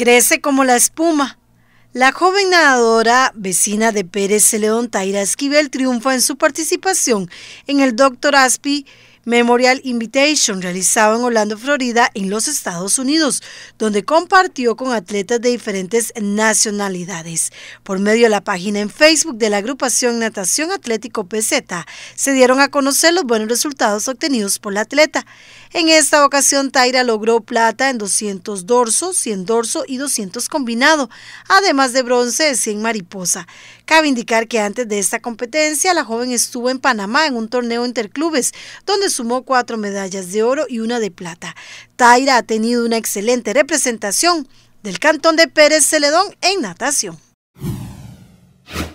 crece como la espuma. La joven nadadora vecina de Pérez León, Taira Esquivel, triunfa en su participación en el Doctor Aspi Memorial Invitation realizado en Orlando, Florida, en los Estados Unidos, donde compartió con atletas de diferentes nacionalidades. Por medio de la página en Facebook de la agrupación Natación Atlético PZ, se dieron a conocer los buenos resultados obtenidos por la atleta. En esta ocasión, Taira logró plata en 200 dorso, 100 dorso y 200 combinado, además de bronce en 100 mariposa. Cabe indicar que antes de esta competencia, la joven estuvo en Panamá en un torneo interclubes, donde sumó cuatro medallas de oro y una de plata. Taira ha tenido una excelente representación del Cantón de Pérez Celedón en natación.